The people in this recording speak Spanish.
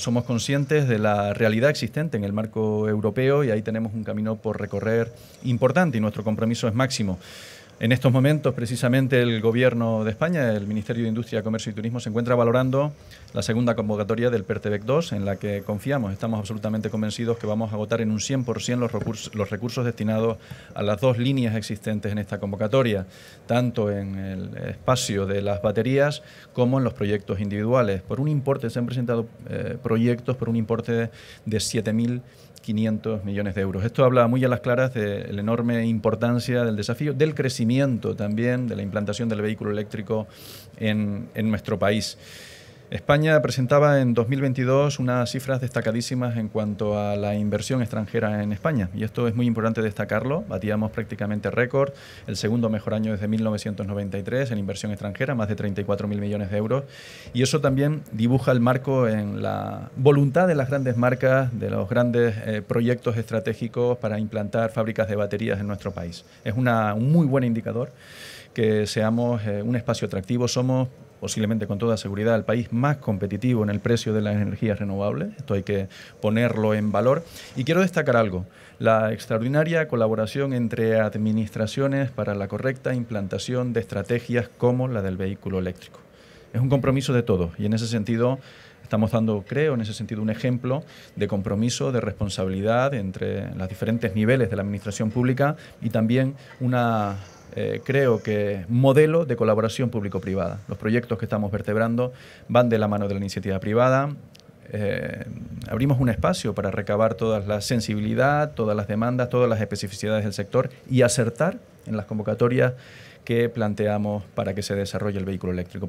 somos conscientes de la realidad existente en el marco europeo y ahí tenemos un camino por recorrer importante y nuestro compromiso es máximo. En estos momentos, precisamente, el Gobierno de España, el Ministerio de Industria, Comercio y Turismo, se encuentra valorando la segunda convocatoria del Pertevec 2, en la que confiamos, estamos absolutamente convencidos que vamos a agotar en un 100% los recursos, destinados a las dos líneas existentes en esta convocatoria, tanto en el espacio de las baterías como en los proyectos individuales. Por un importe, se han presentado eh, proyectos por un importe de, 7.500 millones de euros. Esto habla muy a las claras de la enorme importancia del desafío del crecimiento también de la implantación del vehículo eléctrico en, en nuestro país. España presentaba en 2022 unas cifras destacadísimas en cuanto a la inversión extranjera en España y esto es muy importante destacarlo. Batíamos prácticamente récord, el segundo mejor año desde 1993 en inversión extranjera, más de 34.000 millones de euros y eso también dibuja el marco en la voluntad de las grandes marcas, de los grandes eh, proyectos estratégicos para implantar fábricas de baterías en nuestro país. Es una, un muy buen indicador que seamos eh, un espacio atractivo, somos posiblemente con toda seguridad el país más competitivo en el precio de las energías renovables, esto hay que ponerlo en valor. Y quiero destacar algo, la extraordinaria colaboración entre administraciones para la correcta implantación de estrategias como la del vehículo eléctrico. Es un compromiso de todos y en ese sentido estamos dando, creo, en ese sentido un ejemplo de compromiso, de responsabilidad entre los diferentes niveles de la administración pública y también una eh, creo que, modelo de colaboración público-privada. Los proyectos que estamos vertebrando van de la mano de la iniciativa privada. Eh, abrimos un espacio para recabar toda la sensibilidad, todas las demandas, todas las especificidades del sector y acertar en las convocatorias que planteamos para que se desarrolle el vehículo eléctrico.